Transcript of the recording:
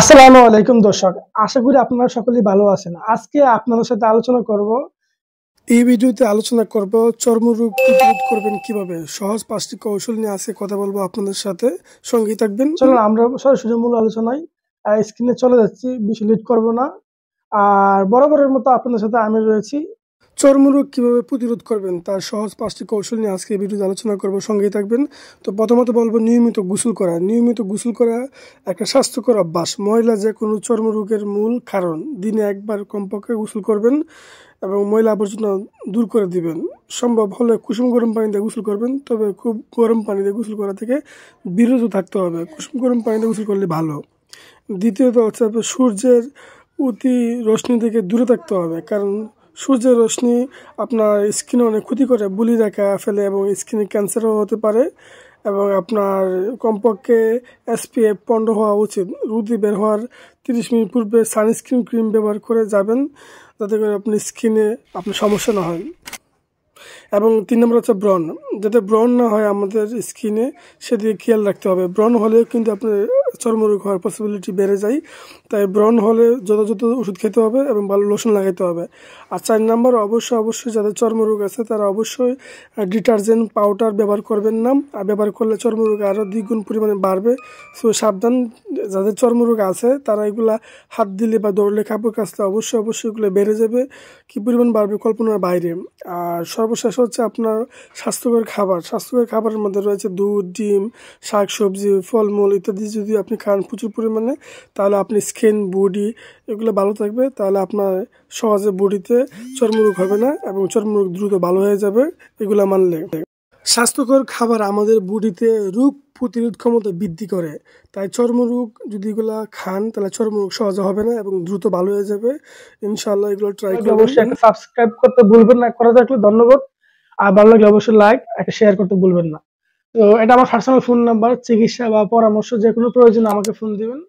আসসালামু আলাইকুম দর্শক আশা করি আপনারা সকলেই ভালো আছেন আজকে আপনাদের সাথে আলোচনা করব এই ভিডিওতে আলোচনা করব চর্মরোগ প্রতিরোধ করবেন কিভাবে সহজ পাঁচটি কৌশল নিয়ে আসে কথা বলবো আপনাদের সাথে সঙ্গে থাকবেন চলুন আমরা সরাসরি মূল আলোচনায় স্ক্রিনে চলে যাচ্ছি বেশি লিড করব না আর বরাবরের মতো আপনাদের সাথে আমি রয়েছি চর্মরোগ কীভাবে প্রতিরোধ করবেন তার সহজ পাঁচটি কৌশল নিয়ে আজকে ভিডিওতে আলোচনা করবো সঙ্গেই থাকবেন তো প্রথমত বলবো নিয়মিত গোসল করা নিয়মিত গোসল করা একটা স্বাস্থ্যকর অভ্যাস ময়লা যে কোনো চর্মরোগের মূল কারণ দিনে একবার কমপক্ষে গোসল করবেন এবং ময়লা আবর্জনা দূর করে দিবেন সম্ভব হলে কুসুম গরম পানি দিয়ে গোসল করবেন তবে খুব গরম পানি দিয়ে গোসল করা থেকে বিরত থাকতে হবে কুসুম গরম পানি দিয়ে গোসল করলে ভালো দ্বিতীয়ত হচ্ছে সূর্যের অতি রশ্মি থেকে দূরে থাকতে হবে কারণ সূর্যের রশ্মি আপনার স্কিনে অনেক ক্ষতি করে বুলি দেখা ফেলে এবং স্কিনে ক্যান্সারও হতে পারে এবং আপনার কমপক্ষে এসপিএফ পণ্ড হওয়া উচিত রুদি বের হওয়ার তিরিশ মিনিট পূর্বে সানস্ক্রিন ক্রিম ব্যবহার করে যাবেন যাতে করে আপনি স্কিনে আপনার সমস্যা না হয় এবং তিন নম্বর হচ্ছে ব্রণ যাতে ব্রণ না হয় আমাদের স্কিনে সেদিকে খেয়াল রাখতে হবে ব্রণ হলে কিন্তু আপনার চর্মরোগ হওয়ার পসিবিলিটি বেড়ে যায় তাই ব্রণ হলে যথাযথ ওষুধ খেতে হবে এবং ভালো লোশন লাগাইতে হবে আর চার নাম্বার অবশ্যই অবশ্যই যাদের চর্মরোগ আছে তারা অবশ্যই ডিটারজেন্ট পাউডার ব্যবহার করবেন না আর ব্যবহার করলে চর্মরোগ আরও দ্বিগুণ পরিমাণে বাড়বে সো সাবধান যাদের চর্মরোগ আছে তারা এগুলা হাত দিলে বা দৌড়লে কাপড় কাচলে অবশ্যই অবশ্যই এগুলো বেড়ে যাবে কী পরিমাণ বাড়বে কল্পনার বাইরে আর সর্বশেষ হচ্ছে আপনার স্বাস্থ্যকর খাবার স্বাস্থ্যকর খাবারের মধ্যে রয়েছে দুধ ডিম শাক সবজি ফলমূল ইত্যাদি যদি আপনি খান প্রচুর পরিমাণে তাহলে আপনি স্কিন বডি এগুলো ভালো থাকবে তাহলে আপনার সহজে বডিতে চর্মরোগ হবে না এবং চর্মরোগ দ্রুত ভালো হয়ে যাবে এগুলো মানলে স্বাস্থ্যকর খাবার আমাদের বডিতে রোগ প্রতিরোধ ক্ষমতা বৃদ্ধি করে তাই চর্মরোগ যদি এগুলা খান তাহলে চর্মরোগ সহজে হবে না এবং দ্রুত ভালো হয়ে যাবে ইনশাল্লাহ এগুলো ট্রাই অবশ্যই সাবস্ক্রাইব করতে ভুলবেন না করা থাকলে ধন্যবাদ আর ভালো লাগলে অবশ্যই লাইক একটা শেয়ার করতে ভুলবেন না তো এটা আমার পার্সোনাল ফোন নাম্বার চিকিৎসা বা পরামর্শ যে কোনো প্রয়োজন আমাকে ফোন দিবেন